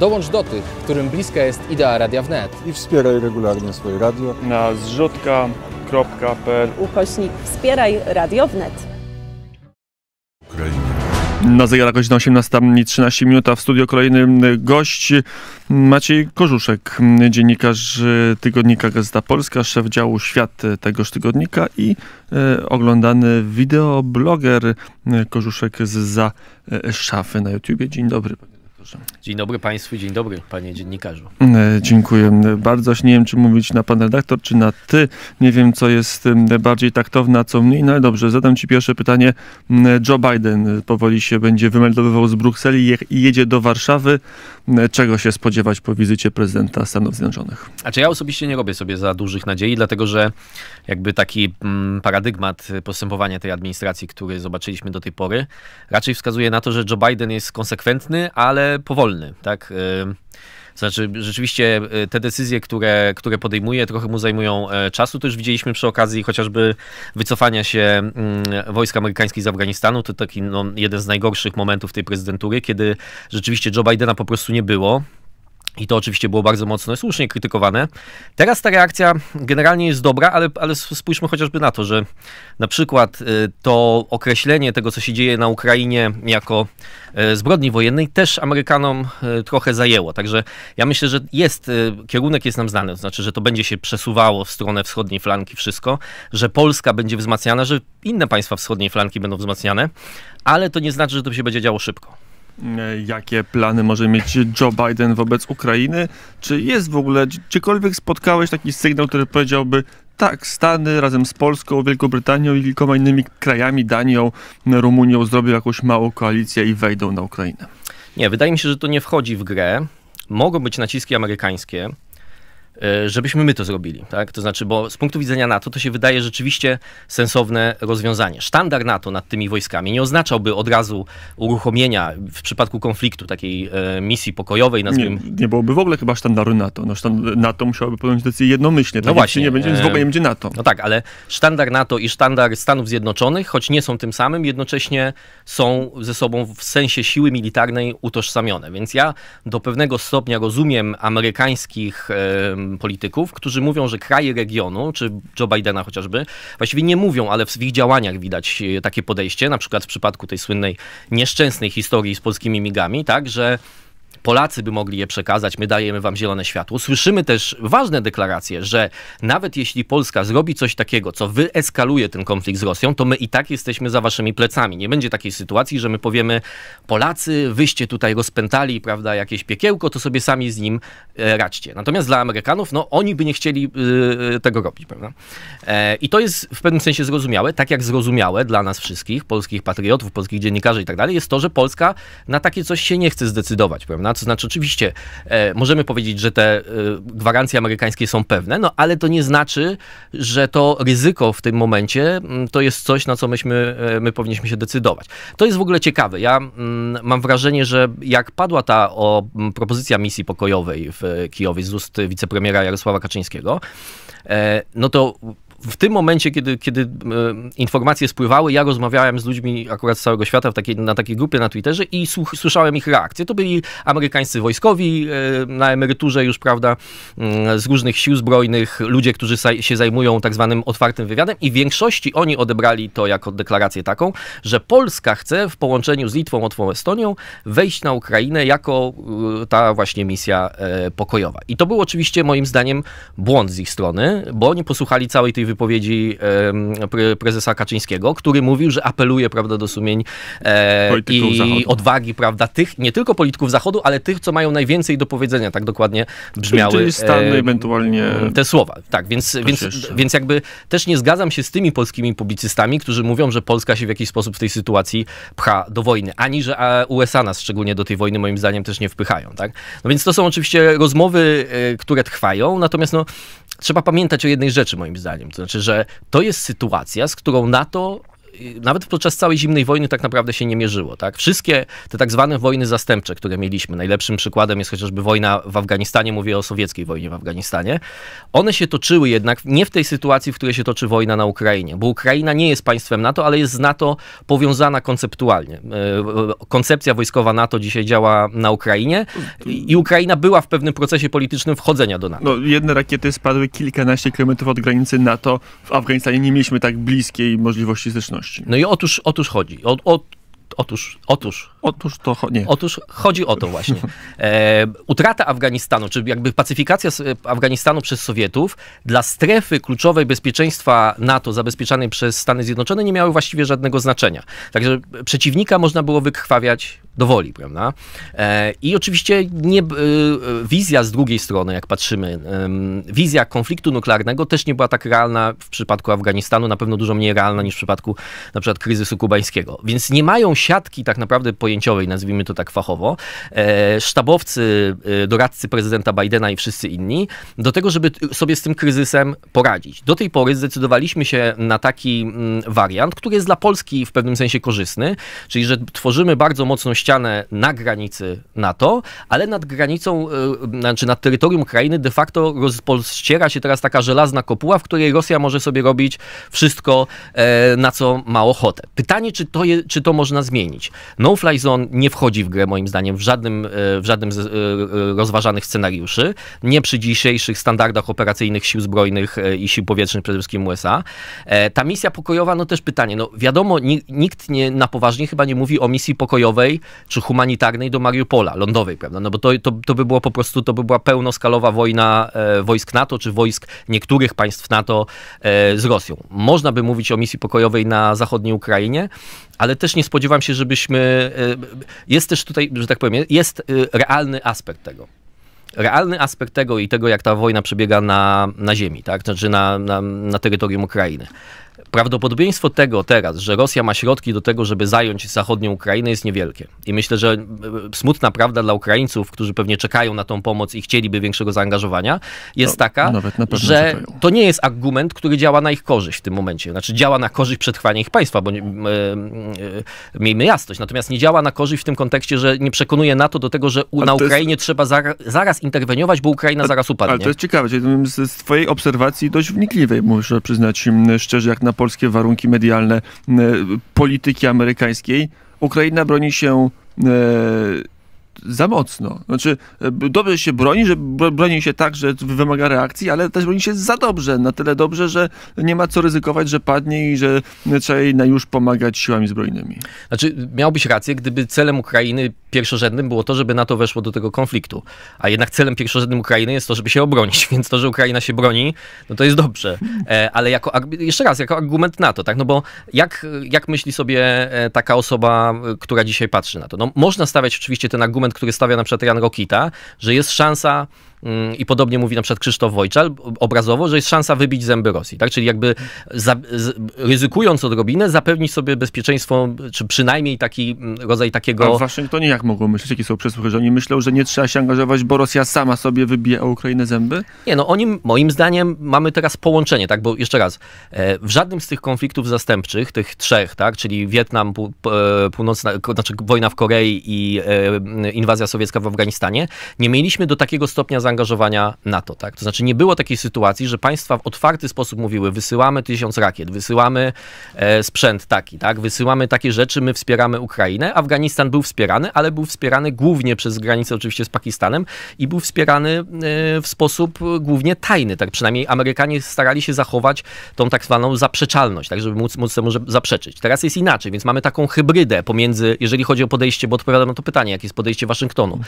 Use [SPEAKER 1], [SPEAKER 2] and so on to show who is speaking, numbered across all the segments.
[SPEAKER 1] Dołącz do tych, którym bliska jest idea Radia Wnet. I wspieraj regularnie swoje radio na zrzutka.pl ukośnik wspieraj Radio Wnet. Ukraina. Na zegarach godzina 18.13 minuta w studio kolejny gość Maciej Korzuszek, dziennikarz tygodnika Gazeta Polska, szef działu Świat tegoż tygodnika i e, oglądany wideobloger e, Korzuszek z za e, szafy na YouTubie. Dzień dobry.
[SPEAKER 2] Dzień dobry Państwu, dzień dobry Panie Dziennikarzu.
[SPEAKER 1] E, dziękuję bardzo. Nie wiem, czy mówić na Pan redaktor, czy na Ty. Nie wiem, co jest bardziej taktowne, a co mniej. No ale dobrze, zadam Ci pierwsze pytanie. Mm, Joe Biden e, powoli się będzie wymeldowywał z Brukseli i jedzie do Warszawy. Mm, czego się spodziewać po wizycie prezydenta Stanów Zjednoczonych?
[SPEAKER 2] A czy ja osobiście nie robię sobie za dużych nadziei, dlatego że jakby taki mm, paradygmat e, postępowania tej administracji, który zobaczyliśmy do tej pory, raczej wskazuje na to, że Joe Biden jest konsekwentny, ale powolny, tak? Y, znaczy, rzeczywiście y, te decyzje, które, które podejmuje, trochę mu zajmują e, czasu. To już widzieliśmy przy okazji chociażby wycofania się mm, wojsk amerykańskich z Afganistanu. To taki no, jeden z najgorszych momentów tej prezydentury, kiedy rzeczywiście Joe Bidena po prostu nie było. I to oczywiście było bardzo mocno, słusznie krytykowane. Teraz ta reakcja generalnie jest dobra, ale, ale spójrzmy chociażby na to, że na przykład y, to określenie tego, co się dzieje na Ukrainie jako y, zbrodni wojennej, też Amerykanom y, trochę zajęło. Także ja myślę, że jest, kierunek jest nam znany, to znaczy, że to będzie się przesuwało w stronę wschodniej flanki wszystko, że Polska będzie wzmacniana, że inne państwa wschodniej flanki będą wzmacniane, ale to nie znaczy, że to się będzie działo szybko.
[SPEAKER 1] E, jakie plany może mieć Joe Biden wobec Ukrainy? Czy jest w ogóle, czykolwiek spotkałeś taki sygnał, który powiedziałby tak, Stany razem z Polską, Wielką Brytanią i kilkoma innymi krajami, Danią, Rumunią zrobią jakąś małą koalicję i wejdą na Ukrainę? Nie, wydaje mi się, że to nie wchodzi w grę. Mogą być naciski amerykańskie, E,
[SPEAKER 2] żebyśmy my to zrobili. Tak? To znaczy, bo z punktu widzenia NATO to się wydaje rzeczywiście sensowne rozwiązanie. Sztandar NATO nad tymi wojskami nie oznaczałby od razu uruchomienia w przypadku konfliktu takiej e, misji pokojowej. Nazwijmy... Nie, nie
[SPEAKER 1] byłoby w ogóle chyba sztandaru NATO. No, NATO musiałoby podjąć decyzję jednomyślnie. Tak no właśnie. Nie będzie, więc e, w ogóle nie będzie NATO.
[SPEAKER 2] No tak, ale sztandar NATO i sztandar Stanów Zjednoczonych, choć nie są tym samym, jednocześnie są ze sobą w sensie siły militarnej utożsamione. Więc ja do pewnego stopnia rozumiem amerykańskich e, polityków, którzy mówią, że kraje regionu, czy Joe Bidena chociażby, właściwie nie mówią, ale w swoich działaniach widać e, takie podejście, na przykład w przypadku tej słynnej nieszczęsnej historii z polskimi migami, tak, że Polacy by mogli je przekazać, my dajemy wam zielone światło. Słyszymy też ważne deklaracje, że nawet jeśli Polska zrobi coś takiego, co wyeskaluje ten konflikt z Rosją, to my i tak jesteśmy za waszymi plecami. Nie będzie takiej sytuacji, że my powiemy Polacy, wyście tutaj rozpętali, prawda, jakieś piekiełko, to sobie sami z nim e, radźcie. Natomiast dla Amerykanów, no oni by nie chcieli yy, tego robić, prawda? E, I to jest w pewnym sensie zrozumiałe, tak jak zrozumiałe dla nas wszystkich, polskich patriotów, polskich dziennikarzy i tak dalej, jest to, że Polska na takie coś się nie chce zdecydować, prawda? pewna, to znaczy oczywiście e, możemy powiedzieć, że te e, gwarancje amerykańskie są pewne, no ale to nie znaczy, że to ryzyko w tym momencie mm, to jest coś, na co myśmy, e, my powinniśmy się decydować. To jest w ogóle ciekawe. Ja m, mm, mam wrażenie, że jak padła ta o, m, mm, propozycja misji pokojowej w Kijowie z ust wicepremiera Jarosława Kaczyńskiego, e, no to w tym momencie, kiedy, kiedy e, informacje spływały, ja rozmawiałem z ludźmi akurat z całego świata w takiej, na takiej grupie na Twitterze i słyszałem ich reakcje. To byli amerykańscy wojskowi e, na emeryturze już, prawda, mm, z różnych sił zbrojnych, ludzie, którzy się zajmują tak zwanym otwartym wywiadem i w większości oni odebrali to jako deklarację taką, że Polska chce w połączeniu z Litwą, Łotwą, Estonią wejść na Ukrainę jako e, ta właśnie misja pokojowa. I to był oczywiście moim zdaniem błąd z ich strony, bo oni posłuchali całej tej wypowiedzi prezesa Kaczyńskiego, który mówił, że apeluje prawda, do sumień e, polityków i Zachodu. odwagi prawda, tych, nie tylko polityków Zachodu, ale tych, co mają najwięcej do powiedzenia, tak dokładnie brzmiały. Czyli e, ewentualnie... Te słowa, tak, więc, więc, więc jakby też nie zgadzam się z tymi polskimi publicystami, którzy mówią, że Polska się w jakiś sposób w tej sytuacji pcha do wojny, ani że USA nas szczególnie do tej wojny moim zdaniem też nie wpychają, tak? No więc to są oczywiście rozmowy, e, które trwają, natomiast no, trzeba pamiętać o jednej rzeczy, moim zdaniem. To znaczy, że to jest sytuacja, z którą NATO nawet podczas całej zimnej wojny tak naprawdę się nie mierzyło. Tak? Wszystkie te tak zwane wojny zastępcze, które mieliśmy, najlepszym przykładem jest chociażby wojna w Afganistanie, mówię o sowieckiej wojnie w Afganistanie, one się toczyły jednak nie w tej sytuacji, w której się toczy wojna na Ukrainie, bo Ukraina nie jest państwem NATO, ale jest z NATO powiązana konceptualnie. E, e, koncepcja wojskowa NATO dzisiaj działa na Ukrainie i Ukraina była w pewnym procesie politycznym wchodzenia do NATO.
[SPEAKER 1] No, jedne rakiety spadły kilkanaście kilometrów od granicy NATO. W Afganistanie nie mieliśmy tak bliskiej możliwości styczności wolności. No i otóż, otóż chodzi. O, o, Otóż, otóż. Otóż to nie. Otóż chodzi
[SPEAKER 2] o to właśnie. E, utrata Afganistanu, czy jakby pacyfikacja e, Afganistanu przez Sowietów dla strefy kluczowej bezpieczeństwa NATO zabezpieczanej przez Stany Zjednoczone nie miały właściwie żadnego znaczenia. Także przeciwnika można było wykrwawiać do woli, prawda? E, I oczywiście nie, e, wizja z drugiej strony, jak patrzymy, wizja konfliktu nuklearnego też nie była tak realna w przypadku Afganistanu, na pewno dużo mniej realna niż w przypadku na przykład kryzysu kubańskiego. Więc nie mają siatki tak naprawdę pojęciowej, nazwijmy to tak fachowo, e, sztabowcy, doradcy prezydenta Bidena i wszyscy inni, do tego, żeby sobie z tym kryzysem poradzić. Do tej pory zdecydowaliśmy się na taki mm, wariant, który jest dla Polski w pewnym sensie korzystny, czyli że tworzymy bardzo mocną ścianę na granicy NATO, ale nad granicą, e, znaczy nad terytorium Ukrainy de facto rozpościera się teraz taka żelazna kopuła, w której Rosja może sobie robić wszystko, e, na co ma ochotę. Pytanie, czy to, je, czy to można zmienić. No-fly zone nie wchodzi w grę, moim zdaniem, w żadnym, e, w żadnym z rozważanych scenariuszy. Nie przy dzisiejszych standardach operacyjnych sił zbrojnych i sił powietrznych, przede wszystkim USA. Ta misja pokojowa, no też pytanie, no wiadomo, nikt nie, na poważnie chyba nie mówi o misji pokojowej czy humanitarnej do Mariupola, lądowej, prawda? No bo to, to, to by było po prostu, to by była pełnoskalowa wojna e, wojsk NATO, czy wojsk niektórych państw NATO e, z Rosją. Można by mówić o misji pokojowej na zachodniej Ukrainie, ale też nie spodziewam się, żebyśmy... E, jest też tutaj, że tak powiem, jest e, realny aspekt tego realny aspekt tego i tego, jak ta wojna przebiega na, na ziemi, tak? znaczy na, na, na terytorium Ukrainy. Prawdopodobieństwo tego teraz, że Rosja ma środki do tego, żeby zająć zachodnią Ukrainę, jest niewielkie. I myślę, że e, smutna prawda dla Ukraińców, którzy pewnie czekają na tą pomoc i chcieliby większego zaangażowania, jest no, taka, że czekają. to nie jest argument, który działa na ich korzyść w tym momencie. Znaczy działa na korzyść przetrwania ich państwa, bo nie, e, e, miejmy jasność. Natomiast nie działa na korzyść w tym kontekście, że nie przekonuje NATO do tego, że na Ukrainie jest... trzeba zaraz, zaraz interweniować, bo Ukraina zaraz upadnie. Ale to jest
[SPEAKER 1] ciekawe. Z, z twojej obserwacji dość wnikliwej, muszę przyznać szczerze, jak na polskie warunki medialne e, polityki amerykańskiej. Ukraina broni się e, za mocno. Znaczy, e, dobrze się broni, że broni się tak, że wymaga reakcji, ale też broni się za dobrze, na tyle dobrze, że nie ma co ryzykować, że padnie i że trzeba jej na już pomagać siłami zbrojnymi. Znaczy, miałbyś rację, gdyby celem Ukrainy pierwszorzędnym było to,
[SPEAKER 2] żeby NATO weszło do tego konfliktu. A jednak celem pierwszorzędnym Ukrainy jest to, żeby się obronić, więc to, że Ukraina się broni, no to jest dobrze. E, ale jako, jeszcze raz, jako argument NATO, tak? No bo jak, jak myśli sobie e, taka osoba, która dzisiaj patrzy na to? No można stawiać oczywiście ten argument argument, który stawia na przykład Jan Rokita, że jest szansa Mm, i podobnie mówi na przykład Krzysztof Wojczal obrazowo, że jest szansa wybić zęby Rosji, tak? Czyli jakby za, z, ryzykując odrobinę, zapewnić
[SPEAKER 1] sobie bezpieczeństwo, czy przynajmniej taki mm, rodzaj takiego... A w Waszyngtonie jak mogą myśleć, jakie są przesłuchy, że oni myślą, że nie trzeba się angażować, bo Rosja sama sobie wybije Ukrainę zęby? Nie, no oni, moim
[SPEAKER 2] zdaniem mamy teraz połączenie, tak? Bo jeszcze raz, e, w żadnym z tych konfliktów zastępczych, tych trzech, tak? Czyli Wietnam, e, północna, znaczy wojna w Korei i e, inwazja sowiecka w Afganistanie, nie mieliśmy do takiego stopnia zaangażowania zaangażowania NATO. Tak? To znaczy nie było takiej sytuacji, że państwa w otwarty sposób mówiły, wysyłamy tysiąc rakiet, wysyłamy e, sprzęt taki, tak? wysyłamy takie rzeczy, my wspieramy Ukrainę. Afganistan był wspierany, ale był wspierany głównie przez granicę oczywiście z Pakistanem i był wspierany e, w sposób głównie tajny. Tak? Przynajmniej Amerykanie starali się zachować tą tak zwaną zaprzeczalność, tak? żeby móc, móc temu zaprzeczyć. Teraz jest inaczej, więc mamy taką hybrydę pomiędzy, jeżeli chodzi o podejście, bo odpowiadam na to pytanie, jakie jest podejście Waszyngtonu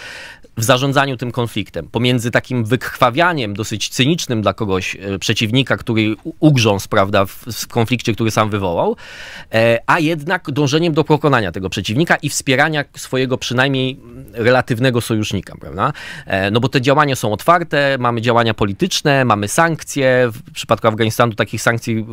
[SPEAKER 2] w zarządzaniu tym konfliktem, pomiędzy takim wykrwawianiem dosyć cynicznym dla kogoś e, przeciwnika, który ugrząsł prawda, w, w konflikcie, który sam wywołał, e, a jednak dążeniem do pokonania tego przeciwnika i wspierania swojego przynajmniej relatywnego sojusznika. Prawda? E, no bo te działania są otwarte, mamy działania polityczne, mamy sankcje. W przypadku Afganistanu takich sankcji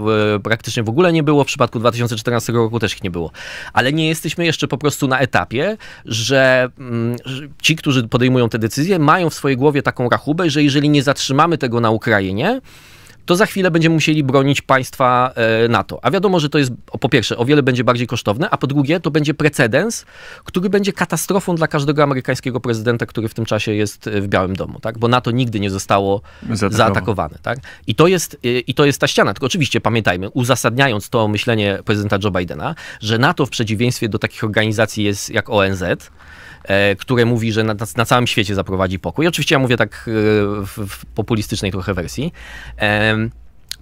[SPEAKER 2] praktycznie w ogóle nie było, w przypadku 2014 roku też ich nie było. Ale nie jesteśmy jeszcze po prostu na etapie, że mm, ci, którzy podejmują te decyzje, mają w swojej głowie taką rachubę, że jeżeli nie zatrzymamy tego na Ukrainie, to za chwilę będziemy musieli bronić państwa e, NATO. A wiadomo, że to jest po pierwsze o wiele będzie bardziej kosztowne, a po drugie to będzie precedens, który będzie katastrofą dla każdego amerykańskiego prezydenta, który w tym czasie jest e, w Białym Domu, tak? bo NATO nigdy nie zostało Zaatakowa. zaatakowane. Tak? I, to jest, e, I to jest ta ściana. Tylko oczywiście pamiętajmy, uzasadniając to myślenie prezydenta Joe Bidena, że NATO w przeciwieństwie do takich organizacji jest jak ONZ, E, które mówi, że na, na, całym świecie zaprowadzi pokój. Oczywiście ja mówię tak e, w, w populistycznej trochę wersji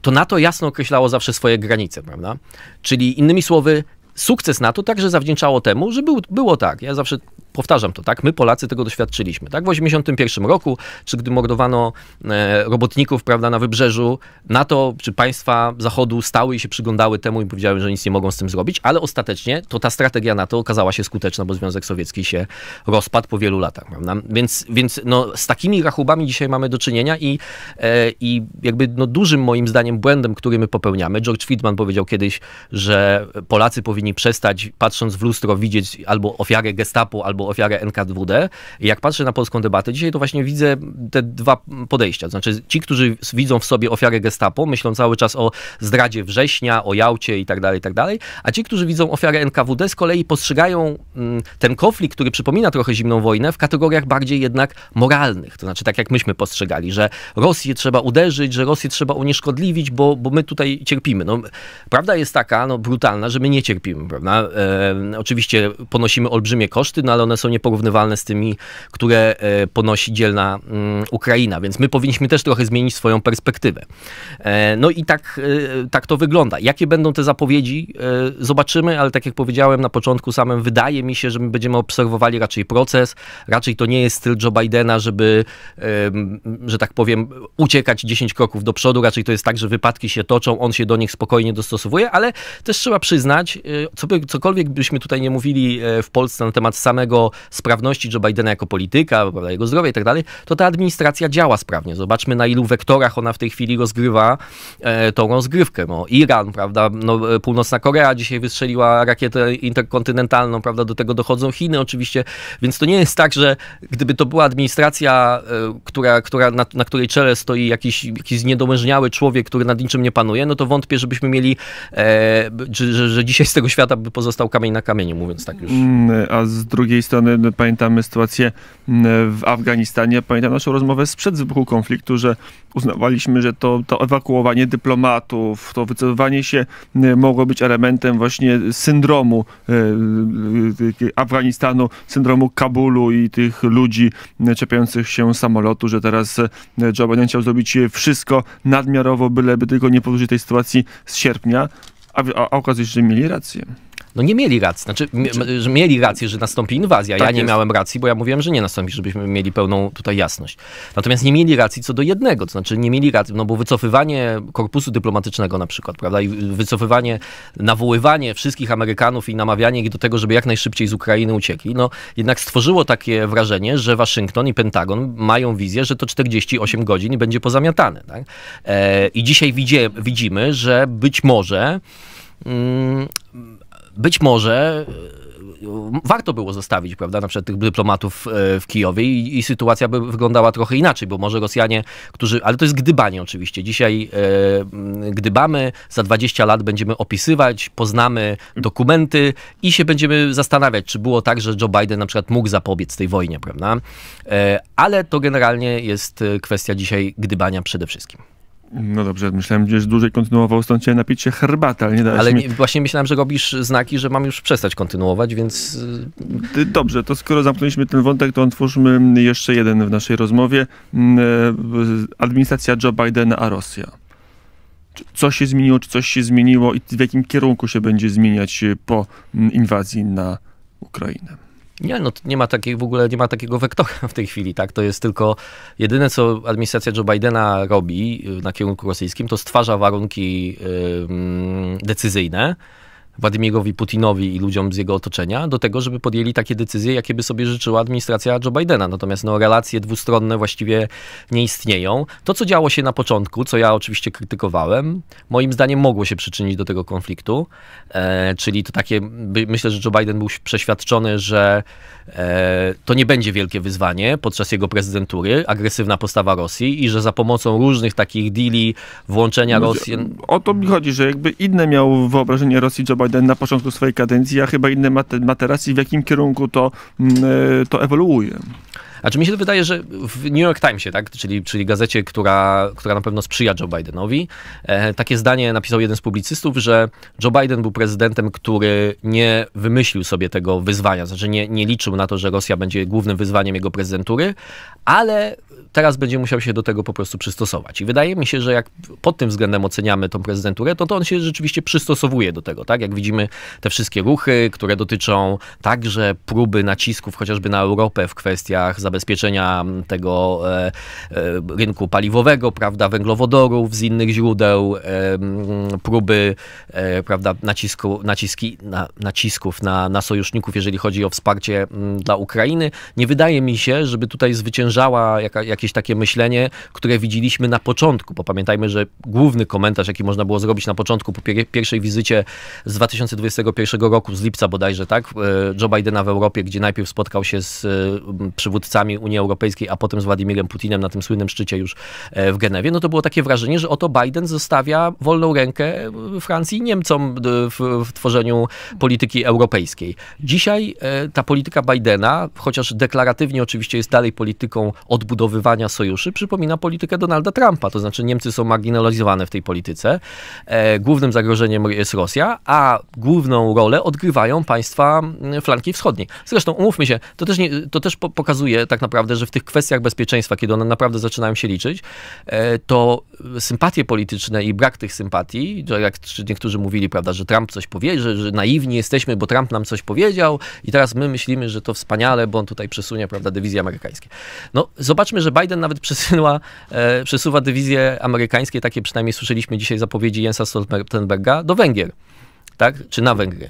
[SPEAKER 2] to NATO jasno określało zawsze swoje granice, prawda? Czyli innymi słowy, sukces NATO także zawdzięczało temu, że był, było tak. Ja zawsze powtarzam to, tak, my Polacy tego doświadczyliśmy, tak, w 81 roku, czy gdy mordowano e, robotników, prawda, na wybrzeżu, NATO czy państwa Zachodu stały i się przyglądały temu i powiedziały, że nic nie mogą z tym zrobić, ale ostatecznie to ta strategia NATO okazała się skuteczna, bo Związek Sowiecki się rozpadł po wielu latach, prawda? Więc, więc no, z takimi rachubami dzisiaj mamy do czynienia i, e, i jakby no, dużym moim zdaniem błędem, który my popełniamy, George Friedman powiedział kiedyś, że Polacy powinni przestać patrząc w lustro widzieć albo ofiarę Gestapu, albo ofiarę NKWD. I jak patrzę na polską debatę dzisiaj, to właśnie widzę te dwa podejścia. To znaczy ci, którzy widzą w sobie ofiarę gestapo, myślą cały czas o zdradzie września, o Jałcie i tak dalej, i tak dalej. A ci, którzy widzą ofiarę NKWD, z kolei postrzegają mm, ten konflikt, który przypomina trochę zimną wojnę, w kategoriach bardziej jednak moralnych. To znaczy tak jak myśmy postrzegali, że Rosję trzeba uderzyć, że Rosję trzeba unieszkodliwić, bo, bo my tutaj cierpimy. No, prawda jest taka no, brutalna, że my nie cierpimy. Prawda? E, oczywiście ponosimy olbrzymie koszty, no ale one one są nieporównywalne z tymi, które e, ponosi dzielna mm, Ukraina, więc my powinniśmy też trochę zmienić swoją perspektywę. E, no i tak, e, tak to wygląda. Jakie będą te zapowiedzi, zobaczymy, ale tak jak powiedziałem na początku samym, wydaje mi się, że my będziemy obserwowali raczej proces, raczej to nie jest styl Joe Bidena, żeby, że tak powiem, uciekać 10 kroków do przodu, raczej to jest tak, że wypadki się toczą, on się do nich spokojnie dostosowuje, ale też trzeba przyznać, co by, cokolwiek byśmy tutaj nie mówili w Polsce na temat samego jego sprawności Joe Bidena jako polityka, prawda, jego zdrowia i tak dalej, to ta administracja działa sprawnie. Zobaczmy na ilu wektorach ona w tej chwili rozgrywa e, tą rozgrywkę. No, Iran, prawda, no, e, Północna Korea dzisiaj wystrzeliła rakietę interkontynentalną, prawda, do tego dochodzą Chiny oczywiście, więc to nie jest tak, że gdyby to była administracja, e, która, która na, na, której czele stoi jakiś, jakiś niedomężniały człowiek, który nad niczym nie panuje, no to wątpię, żebyśmy mieli, e, że, że, że dzisiaj z tego świata by pozostał kamień na kamieniu, mówiąc tak
[SPEAKER 1] już. Mm, a z drugiej strony no, pamiętamy sytuację mm, w Afganistanie, pamiętam naszą rozmowę sprzed wybuchu konfliktu, że uznawaliśmy, że to, to ewakuowanie dyplomatów, to wycofywanie się mm, mogło być elementem właśnie syndromu e, e, e, Afganistanu, syndromu Kabulu i tych ludzi mm, czepiających się samolotu, że teraz Joe Biden chciał zrobić wszystko nadmiarowo, byleby tylko nie podłużyć tej sytuacji z sierpnia, a, a okazuje się, że mieli rację
[SPEAKER 2] no nie mieli racji. Znaczy, znaczy- mieli rację, że nastąpi inwazja. Tak ja nie jest. miałem racji, bo ja mówiłem, że nie nastąpi, żebyśmy mieli pełną tutaj jasność. Natomiast nie mieli racji co do jednego, to znaczy nie mieli racji, no bo wycofywanie korpusu dyplomatycznego na przykład, prawda, i wycofywanie, nawoływanie wszystkich Amerykanów i namawianie ich do tego, żeby jak najszybciej z Ukrainy uciekli, no jednak stworzyło takie wrażenie, że Waszyngton i Pentagon mają wizję, że to 48 godzin i będzie pozamiatane. Tak? E, I dzisiaj widzie, widzimy, że być może... Mm, być może e, warto było zostawić, prawda, na przykład tych dyplomatów e, w Kijowie i, i, sytuacja by wyglądała trochę inaczej, bo może Rosjanie, którzy, ale to jest gdybanie oczywiście, dzisiaj e, gdybamy, za 20 lat będziemy opisywać, poznamy dokumenty i się będziemy zastanawiać, czy było tak, że Joe Biden na przykład mógł zapobiec tej wojnie, prawda, e, ale to generalnie jest e, kwestia dzisiaj gdybania przede wszystkim.
[SPEAKER 1] No dobrze, myślałem, że dłużej kontynuował, stąd chciałem napić się herbaty, ale nie dałeś Ale mi...
[SPEAKER 2] właśnie myślałem, że robisz znaki, że mam już przestać
[SPEAKER 1] kontynuować, więc... Dobrze, to skoro zamknęliśmy ten wątek, to otwórzmy jeszcze jeden w naszej rozmowie. Mm, e, administracja Joe Bidena a Rosja. Co się zmieniło, czy coś się zmieniło i w jakim kierunku się będzie zmieniać po mm, inwazji na Ukrainę?
[SPEAKER 2] Nie, no nie ma takiej w ogóle, nie ma takiego wektora w tej chwili, tak? To jest tylko jedyne, co administracja Joe Bidena robi y, na kierunku rosyjskim, to stwarza warunki yy, decyzyjne, Władimirowi Putinowi i ludziom z jego otoczenia do tego, żeby podjęli takie decyzje, jakie by sobie życzyła administracja Joe Bidena. Natomiast no, relacje dwustronne właściwie nie istnieją. To, co działo się na początku, co ja oczywiście krytykowałem, moim zdaniem mogło się przyczynić do tego konfliktu. E, czyli to takie, myślę, że Joe Biden był przeświadczony, że e, to nie będzie wielkie wyzwanie podczas jego prezydentury, agresywna postawa Rosji i że za pomocą różnych takich deali, włączenia Rosji...
[SPEAKER 1] O to mi chodzi, że jakby inne miał wyobrażenie Rosji Joe Biden Biden na początku swojej kadencji, a chyba inne ma, ma teraz i w jakim kierunku to, mm, e, to ewoluuje.
[SPEAKER 2] A czy mi się to wydaje, że w New York Timesie, tak, czyli, czyli gazecie, która, która na pewno sprzyja Joe Bidenowi, e, takie zdanie napisał jeden z publicystów, że Joe Biden był prezydentem, który nie wymyślił sobie tego wyzwania, znaczy nie, nie liczył na to, że Rosja będzie głównym wyzwaniem jego prezydentury, ale teraz będzie musiał się do tego po prostu przystosować. I wydaje mi się, że jak pod tym względem oceniamy tą prezydenturę, to, to on się rzeczywiście przystosowuje do tego, tak? Jak widzimy te wszystkie ruchy, które dotyczą także próby nacisków chociażby na Europę w kwestiach zabezpieczenia tego e, e, rynku paliwowego, prawda, węglowodorów z innych źródeł, e, próby, prawda, nacisku, naciski, na, nacisków na, na sojuszników, jeżeli chodzi o wsparcie m, dla Ukrainy. Nie wydaje mi się, żeby tutaj zwyciężała jakaś jakieś takie myślenie, które widzieliśmy na początku, bo pamiętajmy, że główny komentarz, jaki można było zrobić na początku, po pier pierwszej wizycie z 2021 roku, z lipca bodajże, tak, e, Joe Bidena w Europie, gdzie najpierw spotkał się z przywódcami Unii Europejskiej, a potem z Władimirem Putinem na tym słynnym szczycie już e, w Genewie, no to było takie wrażenie, że oto Biden zostawia wolną rękę e, Francji i Niemcom w, w tworzeniu polityki europejskiej. Dzisiaj ta polityka Bidena, chociaż deklaratywnie oczywiście jest dalej polityką odbudowy nawiązwywania sojuszy przypomina politykę Donalda Trumpa, to znaczy Niemcy są marginalizowane w tej polityce. E, głównym zagrożeniem jest Rosja, a główną rolę odgrywają państwa mm, flanki wschodniej. Zresztą umówmy się, to też, nie, to też pokazuje tak naprawdę, że w tych kwestiach bezpieczeństwa, kiedy one naprawdę zaczynają się liczyć, e, to sympatie polityczne i brak tych sympatii, jak niektórzy mówili, prawda, że Trump coś powiedział, że, że naiwni jesteśmy, bo Trump nam coś powiedział i teraz my myślimy, że to wspaniale, bo on tutaj przesunie, prawda, dywizje amerykańskie. No, zobaczmy, że że Biden nawet przesyła, e, przesuwa dywizje amerykańskie, takie przynajmniej słyszeliśmy dzisiaj zapowiedzi Jensa Stoltenberga, do Węgier. Tak? Czy na Węgry.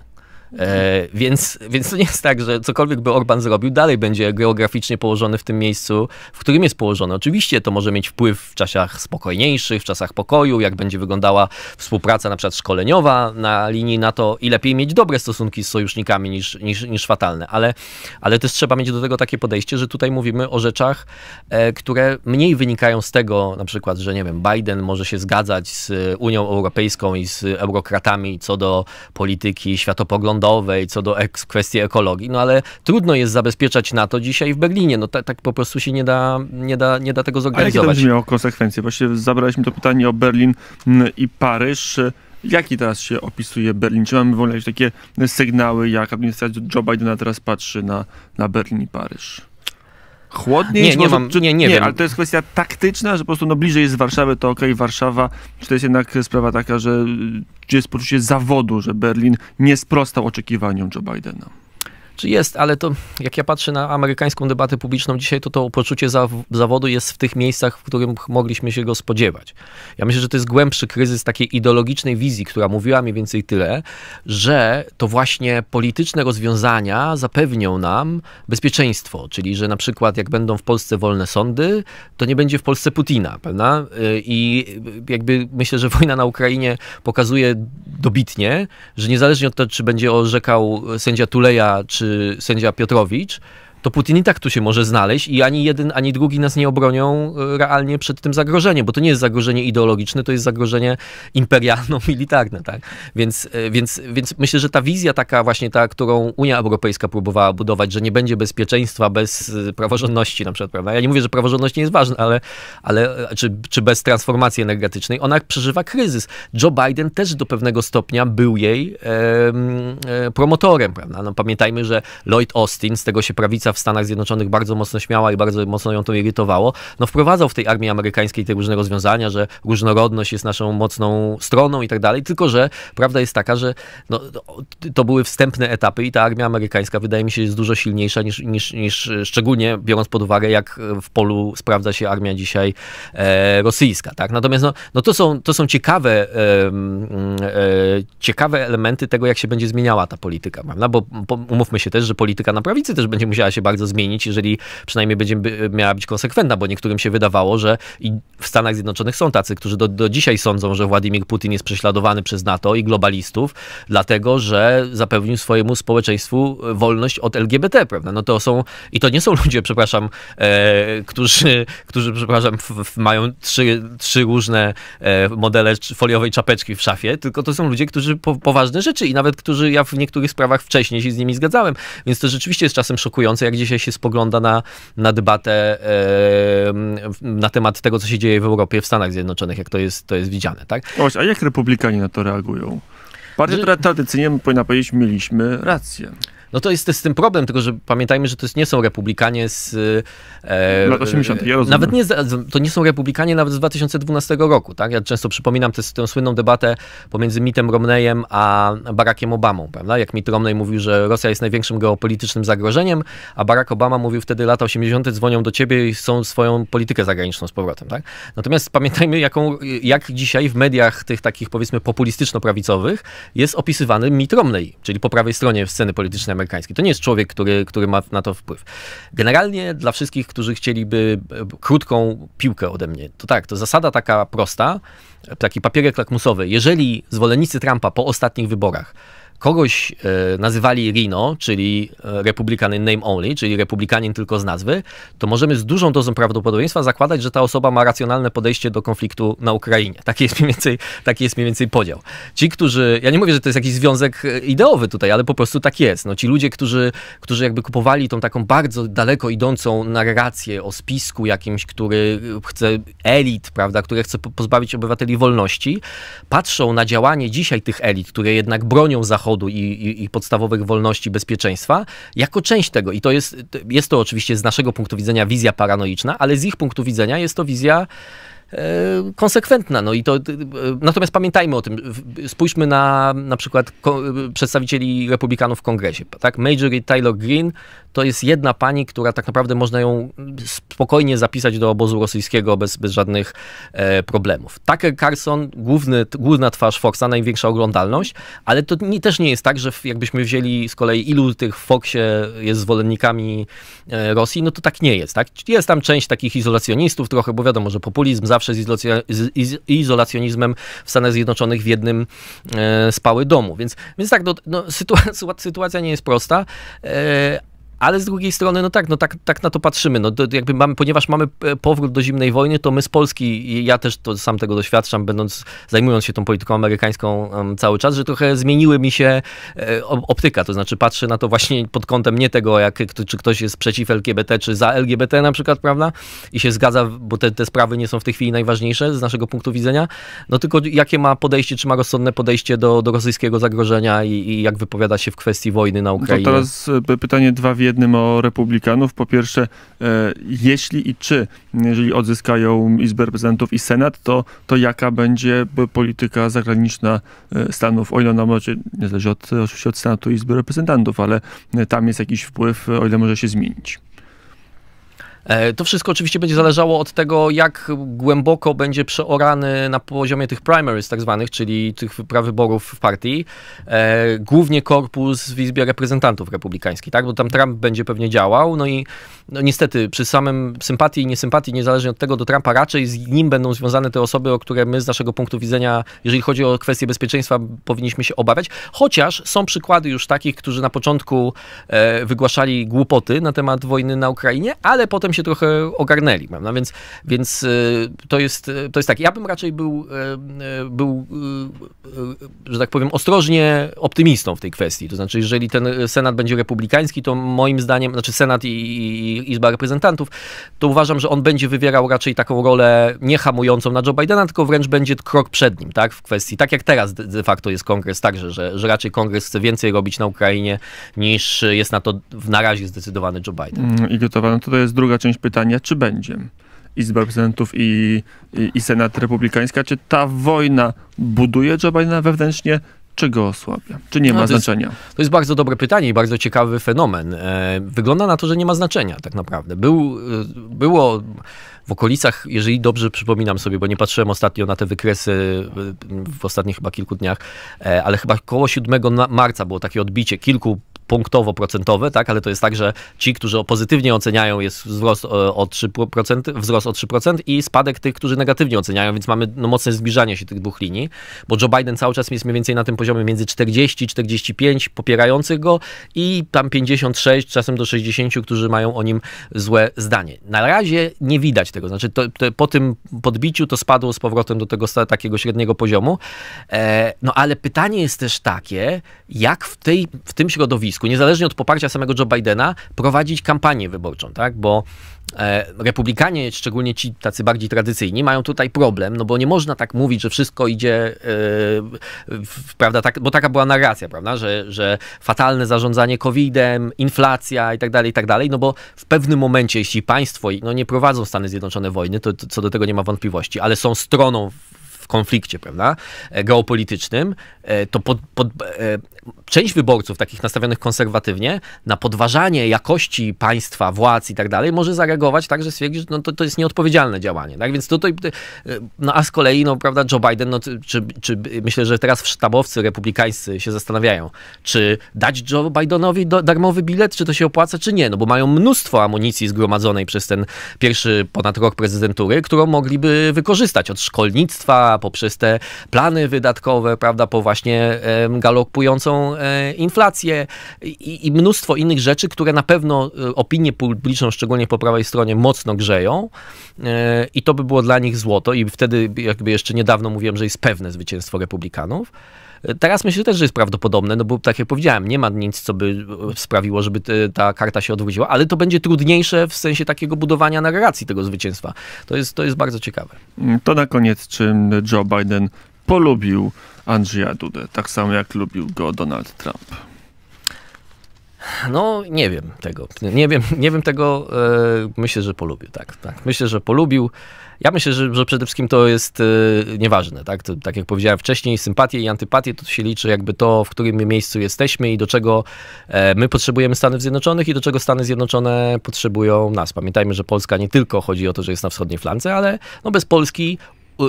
[SPEAKER 2] E, więc, więc to nie jest tak, że cokolwiek by Orban zrobił, dalej będzie geograficznie położony w tym miejscu, w którym jest położony. Oczywiście to może mieć wpływ w czasach spokojniejszych, w czasach pokoju, jak będzie wyglądała współpraca na przykład szkoleniowa na linii NATO i lepiej mieć dobre stosunki z sojusznikami niż, niż, niż fatalne, ale, ale też trzeba mieć do tego takie podejście, że tutaj mówimy o rzeczach, e, które mniej wynikają z tego, na przykład, że nie wiem, Biden może się zgadzać z Unią Europejską i z eurokratami co do polityki światopoglądu, rządowej, co do kwestii ekologii, no ale trudno jest zabezpieczać NATO dzisiaj w Berlinie. No tak po prostu się nie da, nie da, nie da tego zorganizować. Ale jakie to miało
[SPEAKER 1] konsekwencje? Właśnie zabraliśmy to pytanie o Berlin mm, i Paryż. Jaki teraz się opisuje Berlin? Czy mamy w ogóle jakieś takie sygnały, jak administracja Joe Bidena teraz patrzy na, na Berlin i Paryż? chłodniej? Nie, nie, może, mam, czy, nie, nie, nie wiem. ale to jest kwestia taktyczna, że po prostu no, bliżej jest Warszawy, to okej, okay, Warszawa, czy to jest jednak sprawa taka, że czy jest poczucie zawodu, że Berlin nie sprostał oczekiwaniom Joe Bidena?
[SPEAKER 2] Czy jest, ale to jak ja patrzę na amerykańską debatę publiczną dzisiaj, to to poczucie za, zawodu jest w tych miejscach, w których mogliśmy się go spodziewać. Ja myślę, że to jest głębszy kryzys takiej ideologicznej wizji, która mówiła mniej więcej tyle, że to właśnie polityczne rozwiązania zapewnią nam bezpieczeństwo, czyli że na przykład jak będą w Polsce wolne sądy, to nie będzie w Polsce Putina, prawda? Y, I jakby myślę, że wojna na Ukrainie pokazuje dobitnie, że niezależnie od tego, czy będzie orzekał sędzia Tuleja, czy sędzia Piotrowicz, to Putin i tak tu się może znaleźć i ani jeden, ani drugi nas nie obronią e, realnie przed tym zagrożeniem, bo to nie jest zagrożenie ideologiczne, to jest zagrożenie imperialno-militarne, tak? Więc, e, więc, więc myślę, że ta wizja taka właśnie ta, którą Unia Europejska próbowała budować, że nie będzie bezpieczeństwa bez e, praworządności na przykład, prawda? Ja nie mówię, że praworządność nie jest ważna, ale, ale czy, czy bez transformacji energetycznej, ona przeżywa kryzys. Joe Biden też do pewnego stopnia był jej e, e, promotorem, prawda? No, pamiętajmy, że Lloyd Austin, z tego się prawica lewica w Stanach Zjednoczonych bardzo mocno śmiała i bardzo mocno ją to irytowało, no wprowadzał w tej armii amerykańskiej te różne rozwiązania, że różnorodność jest naszą mocną stroną i tak dalej, tylko że prawda jest taka, że no, to były wstępne etapy i ta armia amerykańska wydaje mi się jest dużo silniejsza niż, niż, niż szczególnie biorąc pod uwagę, jak w polu sprawdza się armia dzisiaj e, rosyjska. Tak? Natomiast no, no to, są, to są ciekawe, e, e, ciekawe elementy tego, jak się będzie zmieniała ta polityka, prawda? bo po, umówmy się też, że polityka na prawicy też będzie musiała się się bardzo zmienić, jeżeli przynajmniej będzie miała być konsekwentna, bo niektórym się wydawało, że i w Stanach Zjednoczonych są tacy, którzy do, do dzisiaj sądzą, że Władimir Putin jest prześladowany przez NATO i globalistów, dlatego, że zapewnił swojemu społeczeństwu wolność od LGBT, prawda? No to są, i to nie są ludzie, przepraszam, e, którzy, którzy, przepraszam, f, f, mają trzy, trzy różne e, modele foliowej czapeczki w szafie, tylko to są ludzie, którzy po, poważne rzeczy i nawet, którzy ja w niektórych sprawach wcześniej się z nimi zgadzałem, więc to rzeczywiście jest czasem szokujące, jak dzisiaj się spogląda na, na debatę na temat tego, co się dzieje w Europie, w Stanach Zjednoczonych, jak to jest, to jest
[SPEAKER 1] widziane. Tak? Oś, no a jak republikanie na to reagują? Partia, która tradycyjnie, powinna powiedzieć, mieliśmy rację.
[SPEAKER 2] No to jest z tym problem, tylko że pamiętajmy, że to nie są republikanie z... E, Lat 80. Ja rozumiem. Nawet nie, to nie są republikanie nawet z 2012 roku, tak? Ja często przypominam tę, tę słynną debatę pomiędzy Mittem Romneyem a Barackiem Obamą, prawda? Jak Mitt Romney mówił, że Rosja jest największym geopolitycznym zagrożeniem, a Barack Obama mówił wtedy lata 80. dzwonią do ciebie i są swoją politykę zagraniczną z powrotem, tak? Natomiast pamiętajmy, jaką, jak dzisiaj w mediach tych takich powiedzmy populistyczno-prawicowych jest opisywany Mitt Romney, czyli po prawej stronie sceny politycznej amerykańskiej. To nie jest człowiek, który, który ma na to wpływ. Generalnie dla wszystkich, którzy chcieliby e, krótką piłkę ode mnie, to tak, to zasada taka prosta, taki papierek lakmusowy. Jeżeli zwolennicy Trumpa po ostatnich wyborach kogoś e, nazywali Rino, czyli e, Republikanin Name Only, czyli Republikanin tylko z nazwy, to możemy z dużą dozą prawdopodobieństwa zakładać, że ta osoba ma racjonalne podejście do konfliktu na Ukrainie. Taki jest mniej więcej, taki jest mniej więcej podział. Ci, którzy, ja nie mówię, że to jest jakiś związek e, ideowy tutaj, ale po prostu tak jest. No, ci ludzie, którzy, którzy jakby kupowali tą taką bardzo daleko idącą narrację o spisku jakimś, który chce elit, prawda, które chce pozbawić obywateli wolności, patrzą na działanie dzisiaj tych elit, które jednak bronią Zachodu, Zachodu i, i, i podstawowych wolności, bezpieczeństwa, jako część tego. I to jest, jest to oczywiście z naszego punktu widzenia wizja paranoiczna, ale z ich punktu widzenia jest to wizja E, konsekwentna. No i to, e, natomiast pamiętajmy o tym, spójrzmy na na przykład e, przedstawicieli republikanów w kongresie. Tak? Major Tyler Taylor Green to jest jedna pani, która tak naprawdę można ją spokojnie zapisać do obozu rosyjskiego bez, bez żadnych e, problemów. Tucker Carlson, główny, główna twarz Foxa, największa oglądalność, ale to nie, też nie jest tak, że jakbyśmy wzięli z kolei ilu tych w Foxie jest zwolennikami Rosji, no to tak nie jest. Tak? Jest tam część takich izolacjonistów trochę, bo wiadomo, że populizm, zawsze z, izolacjonizmem w Stanach Zjednoczonych w jednym e, spały domu. Więc, więc tak, no, no sytuacja, sytuacja nie jest prosta, e, ale z drugiej strony, no tak, no tak, tak na to patrzymy. No jakby mamy, ponieważ mamy e, powrót do zimnej wojny, to my z Polski, ja też to sam tego doświadczam, będąc, zajmując się tą polityką amerykańską um, cały czas, że trochę zmieniły mi się e, optyka. To znaczy patrzę na to właśnie pod kątem nie tego, jak, czy ktoś jest przeciw LGBT, czy za LGBT na przykład, prawda? I się zgadza, bo te, te sprawy nie są w tej chwili najważniejsze z naszego punktu widzenia. No tylko jakie ma podejście, czy ma rozsądne podejście do, do rosyjskiego zagrożenia i, i jak wypowiada się w kwestii wojny na no
[SPEAKER 1] Ukrainie. To teraz e, pytanie dwa wie jednym o republikanów. Po pierwsze, e, jeśli i czy, jeżeli odzyskają Izbę Reprezentantów i Senat, to, to jaka będzie polityka zagraniczna e, Stanów, o ile ona może, nie zależy od, oczywiście od Senatu i Izby Reprezentantów, ale e, tam jest jakiś wpływ, o ile może się zmienić.
[SPEAKER 2] E, to wszystko oczywiście będzie zależało od tego, jak głęboko będzie przeorany na poziomie tych primaries tak zwanych, czyli tych prawyborów w partii, e, głównie korpus w Izbie Reprezentantów Republikańskiej, tak? bo tam Trump będzie pewnie działał, no i no niestety przy samym sympatii i niesympatii, niezależnie od tego do Trumpa, raczej z nim będą związane te osoby, o które my z naszego punktu widzenia, jeżeli chodzi o kwestie bezpieczeństwa, powinniśmy się obawiać, chociaż są przykłady już takich, którzy na początku e, wygłaszali głupoty na temat wojny na Ukrainie, ale potem się się trochę ogarnęli, prawda? Więc, więc e, to, jest, e, to jest tak. Ja bym raczej był, e, był, że tak powiem, ostrożnie optymistą w tej kwestii. To znaczy, jeżeli ten Senat będzie republikański, to moim zdaniem, znaczy Senat i, i Izba Reprezentantów, to uważam, że on będzie wywierał raczej taką rolę nie hamującą na Joe Bidena, tylko wręcz będzie krok przed nim, tak? W kwestii, tak jak teraz de facto jest kongres, także, że, że raczej kongres chce więcej robić na Ukrainie niż jest na to w na razie zdecydowany Joe Biden. Mm,
[SPEAKER 1] I gotowa. No tutaj jest druga część część pytania, czy będzie. Izba Reprezentantów i, i, i Senat Republikańska, czy ta wojna buduje Joe Bidena wewnętrznie, czy go osłabia? Czy nie no, ma to znaczenia? Jest, to jest
[SPEAKER 2] bardzo dobre pytanie i bardzo ciekawy fenomen. E, wygląda na to, że nie ma znaczenia tak naprawdę. Był, e, było w okolicach, jeżeli dobrze przypominam sobie, bo nie patrzyłem ostatnio na te wykresy e, w ostatnich chyba kilku dniach, e, ale chyba koło 7 marca było takie odbicie kilku punktowo-procentowe, tak? ale to jest tak, że ci, którzy pozytywnie oceniają, jest wzrost e, o 3%, wzrost o 3% i spadek tych, którzy negatywnie oceniają, więc mamy no, mocne zbliżanie się tych dwóch linii, bo Joe Biden cały czas jest mniej więcej na tym poziomie między 40 45 popierających go i tam 56, czasem do 60, którzy mają o nim złe zdanie. Na razie nie widać tego, znaczy to, to po tym podbiciu to spadło z powrotem do tego takiego średniego poziomu, e, no ale pytanie jest też takie, jak w, tej, w tym środowisku stanowisku, niezależnie od poparcia samego Joe Bidena, prowadzić kampanię wyborczą, tak? Bo e, Republikanie, szczególnie ci tacy bardziej tradycyjni, mają tutaj problem, no bo nie można tak mówić, że wszystko idzie, yy, prawda, tak, bo taka była narracja, prawda, że, że fatalne zarządzanie COVID-em, inflacja i tak dalej, i tak dalej, no bo w pewnym momencie, jeśli państwo no, nie prowadzą Stany Zjednoczone wojny, to, to co do tego nie ma wątpliwości, ale są stroną konflikcie, prawda, e, geopolitycznym, e, to pod, pod, e, część wyborców takich nastawionych konserwatywnie na podważanie jakości państwa, władz i tak dalej może zareagować tak, że stwierdzi, że no to, to jest nieodpowiedzialne działanie. Tak więc tutaj, no a z kolei, no prawda, Joe Biden, no, czy, czy myślę, że teraz sztabowcy republikańscy się zastanawiają, czy dać Joe Bidenowi do, darmowy bilet, czy to się opłaca, czy nie, no bo mają mnóstwo amunicji zgromadzonej przez ten pierwszy ponad rok prezydentury, którą mogliby wykorzystać od szkolnictwa, poprzez te plany wydatkowe, prawda, po właśnie galopującą e, inflację i, i mnóstwo innych rzeczy, które na pewno e, opinię publiczną, szczególnie po prawej stronie, mocno grzeją e, i to by było dla nich złoto i wtedy jakby jeszcze niedawno mówiłem, że jest pewne zwycięstwo republikanów. Teraz myślę też, że jest prawdopodobne, no bo tak jak powiedziałem, nie ma nic, co by e, sprawiło, żeby ta karta się odwróciła, ale to będzie trudniejsze w sensie takiego budowania
[SPEAKER 1] narracji tego zwycięstwa. To jest, to jest bardzo ciekawe. To na koniec, czy Joe Biden polubił Andrzeja Dudę, tak samo jak lubił go Donald Trump?
[SPEAKER 2] No, nie wiem tego.
[SPEAKER 1] Nie wiem, nie wiem tego. E, myślę, że
[SPEAKER 2] polubił, tak. tak. Myślę, że polubił. Ja myślę, że, że przede wszystkim to jest y, nieważne, tak? To, tak jak powiedziałem wcześniej, sympatie i antypatie to się liczy jakby to, w którym miejscu jesteśmy i do czego e, my potrzebujemy Stanów Zjednoczonych i do czego Stany Zjednoczone potrzebują nas. Pamiętajmy, że Polska nie tylko chodzi o to, że jest na wschodniej flance, ale no bez Polski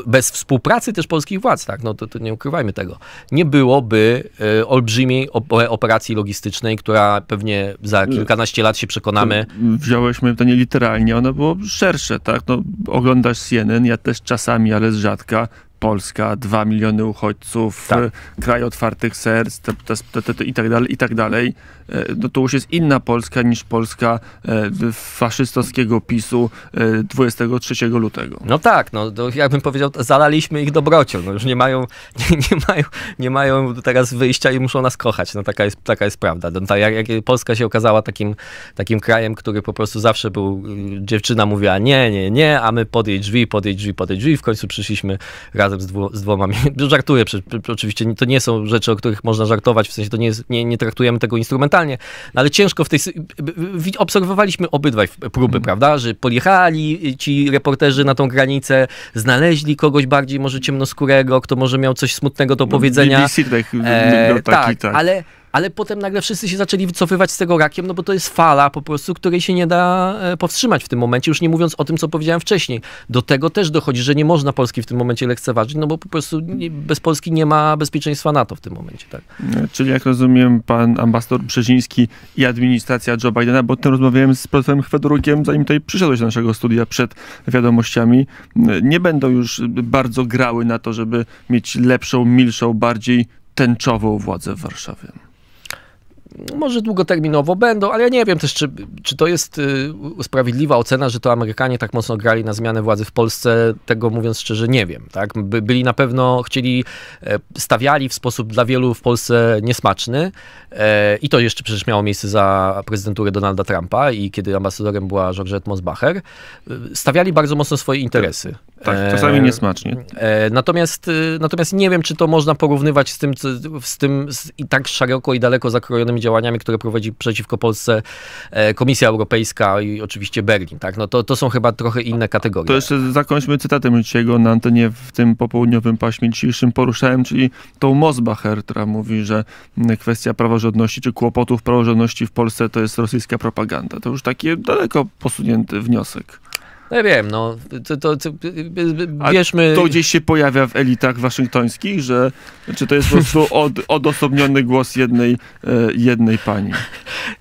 [SPEAKER 2] bez współpracy też polskich władz, tak, no to, to nie ukrywajmy tego, nie byłoby y, olbrzymiej operacji logistycznej, która pewnie za kilkanaście lat się przekonamy.
[SPEAKER 1] Wziąłeś moje pytanie literalnie, ono było szersze, tak, no, oglądasz CNN, ja też czasami, ale z rzadka, Polska, 2 miliony uchodźców, tak. E, kraj otwartych serc te, te, te, te, i tak dalej, i tak dalej. E, no to już jest inna Polska niż Polska e, faszystowskiego PiSu 23 lutego.
[SPEAKER 2] No tak, no to jakbym powiedział, zalaliśmy ich dobrocią, no już nie mają, nie, nie, mają, nie mają teraz wyjścia i muszą nas kochać, no taka jest, taka jest prawda. No, tak, jak, jak Polska się okazała takim, takim krajem, który po prostu zawsze był, y, dziewczyna mówiła nie, nie, nie, a my pod jej drzwi, pod jej drzwi, pod jej drzwi, w końcu przyszliśmy raz razem z, dwu, z dwoma. Żartuję, przy, przy, oczywiście to nie są rzeczy, o których można żartować, w sensie to nie, jest, nie, nie traktujemy tego instrumentalnie, no ale ciężko w tej... Obserwowaliśmy obydwaj próby, mm. prawda, że pojechali ci reporterzy na tą granicę, znaleźli kogoś bardziej może ciemnoskórego, kto może miał coś smutnego do powiedzenia. BBC tak, e, taki, tak, tak, ale ale potem nagle wszyscy się zaczęli wycofywać z tego rakiem, no bo to jest fala po prostu, której się nie da e, powstrzymać w tym momencie, już nie mówiąc o tym, co powiedziałem wcześniej. Do tego też dochodzi, że nie można Polski w tym momencie lekceważyć, no bo po prostu bez Polski nie ma bezpieczeństwa NATO w tym momencie. Tak?
[SPEAKER 1] E, czyli jak rozumiem, pan ambasador Brzeziński i administracja Joe Bidena, bo o tym rozmawiałem z profesorem Chwedorukiem, zanim tutaj przyszedłeś do naszego studia przed wiadomościami, e, nie będą już bardzo grały na to, żeby mieć lepszą, milszą, bardziej tęczową władzę w Warszawie
[SPEAKER 2] może długoterminowo będą, ale ja nie wiem też, czy, czy to jest y, sprawiedliwa ocena, że to Amerykanie tak mocno grali na zmianę władzy w Polsce, tego mówiąc szczerze nie wiem. Tak? By, byli na pewno, chcieli, e, stawiali w sposób dla wielu w Polsce niesmaczny e, i to jeszcze przecież miało miejsce za prezydenturę Donalda Trumpa i kiedy ambasadorem była Georgette Mosbacher, e, stawiali bardzo mocno swoje interesy. Tak, czasami e, niesmacznie. E, natomiast, e, natomiast nie wiem, czy to można porównywać z tym, z tym z i tak szeroko i daleko zakrojonymi działaniami, które prowadzi przeciwko Polsce Komisja Europejska i oczywiście Berlin. Tak? No to, to
[SPEAKER 1] są chyba trochę inne kategorie. To jeszcze zakończmy cytatem dzisiejszego na antenie w tym popołudniowym paśmie dzisiejszym poruszałem, czyli tą Mosbacher, która mówi, że kwestia praworządności czy kłopotów praworządności w Polsce to jest rosyjska propaganda. To już taki daleko posunięty wniosek.
[SPEAKER 2] No ja wiem, no. To, to, to, bierzmy... to gdzieś
[SPEAKER 1] się pojawia w elitach waszyngtońskich, że czy znaczy, to jest po prostu od, odosobniony głos jednej, e, jednej pani?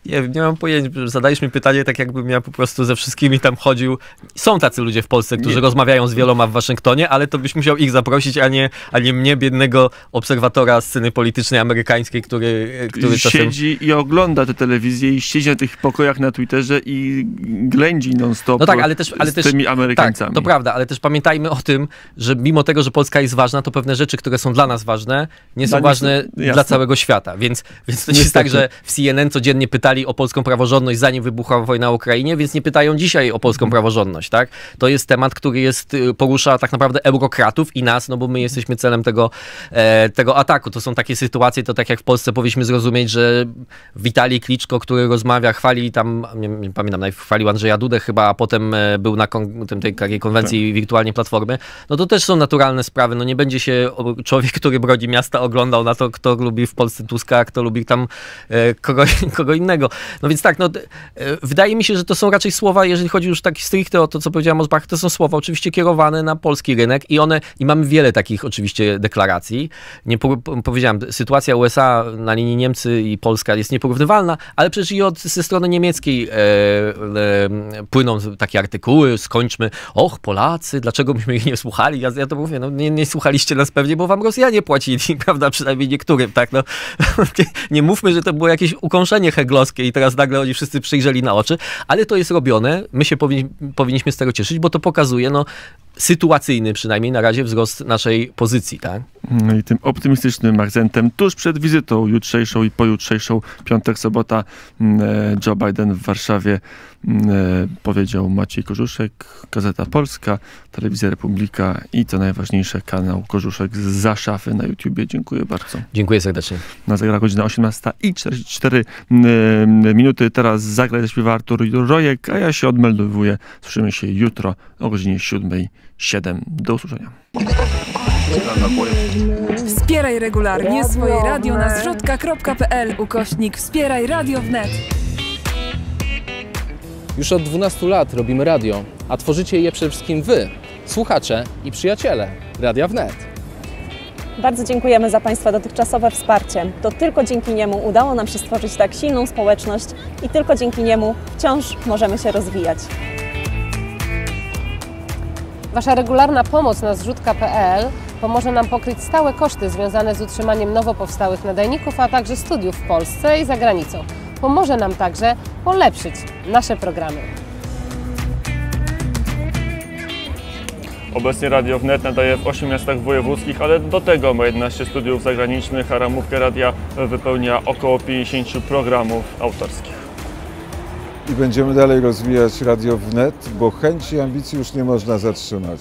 [SPEAKER 2] Nie nie mam pojęcia. Zadaliśmy mi pytanie tak, jakbym ja po prostu ze wszystkimi tam chodził. Są tacy ludzie w Polsce, którzy nie. rozmawiają z wieloma w Waszyngtonie, ale to byś musiał ich zaprosić, a nie, a nie mnie, biednego obserwatora sceny politycznej amerykańskiej, który, e, który czasem... Siedzi
[SPEAKER 1] i ogląda tę telewizję i siedzi na tych pokojach na Twitterze i ględzi non-stop. No tak, ale też... Ale też, tymi Amerykańcami. Tak, to
[SPEAKER 2] prawda, ale też pamiętajmy o tym, że mimo tego, że Polska jest ważna, to pewne rzeczy, które są dla nas ważne, nie są ważne dla całego świata. Więc, więc to nie jest tak, że w CNN codziennie pytali o polską praworządność, zanim wybuchła wojna na Ukrainie, więc nie pytają dzisiaj o polską mhm. praworządność, tak? To jest temat, który jest, y, porusza tak naprawdę eurokratów i nas, no bo my jesteśmy celem tego, e, tego ataku. To są takie sytuacje, to tak jak w Polsce powinniśmy zrozumieć, że Witali Kliczko, który rozmawia, chwali tam, nie, nie pamiętam, chwalił Andrzeja Dudę chyba, a potem e, był na ramach tej takiej konwencji tak. wirtualnie platformy, no to też są naturalne sprawy. No nie będzie się człowiek, który brodzi miasta, oglądał na to, kto lubi w Polsce Tuska, kto lubi tam e, kogo, kogo innego. No więc tak, no, e, wydaje mi się, że to są raczej słowa, jeżeli chodzi już tak stricte o to, co powiedziałem o zbach, to są słowa oczywiście kierowane na polski rynek i one, i mamy wiele takich oczywiście deklaracji. Nie po, powiedziałem, sytuacja USA na linii Niemcy i Polska jest nieporównywalna, ale przecież i od, ze strony niemieckiej e, e, płyną takie artykuły, skończmy, och Polacy, dlaczego myśmy ich nie słuchali? Ja, ja to mówię, no nie, nie słuchaliście nas pewnie, bo wam Rosjanie płacili, prawda, przynajmniej niektórym, tak, no. nie, nie mówmy, że to było jakieś ukąszenie heglowskie i teraz nagle oni wszyscy przyjrzeli na oczy, ale to jest robione, my się powinni, powinniśmy z tego cieszyć, bo to pokazuje, no, sytuacyjny przynajmniej na razie wzrost naszej pozycji, tak?
[SPEAKER 1] No i tym optymistycznym akcentem tuż przed wizytą jutrzejszą i pojutrzejszą, piątek, sobota, mm, e, Joe Biden w Warszawie mm, e, powiedział Maciej Korzuszek, Gazeta Polska, Telewizja Republika i to najważniejsze kanał Korzuszek za szafy na YouTubie. Dziękuję bardzo. Dziękuję serdecznie. Na zegara godzina 18 i 44 mm, y, minuty. Teraz zagra zaśpiewa Artur Rojek, a ja się odmeldowuję. Słyszymy się jutro o godzinie 7.07. Do usłyszenia. Wspieraj regularnie swoje radio na zrzutka.pl ukośnik Wspieraj Radio Wnet.
[SPEAKER 2] Już od 12 lat robimy radio, a tworzycie je przede wszystkim wy, słuchacze i przyjaciele Radia Wnet. Bardzo dziękujemy za Państwa dotychczasowe wsparcie. To tylko dzięki niemu udało nam się stworzyć tak silną społeczność i tylko dzięki niemu wciąż możemy się rozwijać. Wasza regularna pomoc na zrzutka.pl pomoże nam pokryć stałe koszty związane z utrzymaniem nowo powstałych nadajników, a także studiów w Polsce i za granicą. Pomoże nam także polepszyć nasze programy.
[SPEAKER 1] Obecnie Radio Wnet nadaje w 8 miastach wojewódzkich, ale do tego ma 11 studiów zagranicznych, a ramówkę radia wypełnia około 50 programów autorskich i będziemy dalej rozwijać Radio Wnet, bo chęci i ambicji już nie można zatrzymać.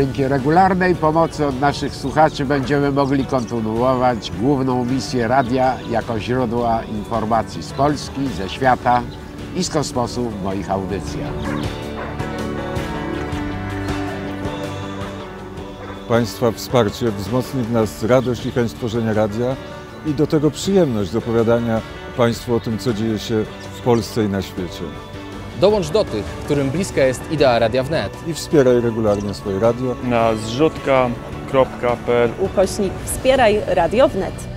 [SPEAKER 2] Dzięki regularnej pomocy od naszych słuchaczy będziemy mogli kontynuować główną misję radia jako źródła informacji z Polski, ze świata i z kosmosu w moich
[SPEAKER 1] audycjach. Państwa wsparcie wzmocni w nas radość i chęć tworzenia radia i do tego przyjemność dopowiadania Państwu o tym, co dzieje się w Polsce i na świecie. Dołącz do tych, którym bliska jest idea Radia Wnet. I wspieraj regularnie swoje radio. Na zrzutka.pl Ukośnik
[SPEAKER 2] Wspieraj Radio Wnet.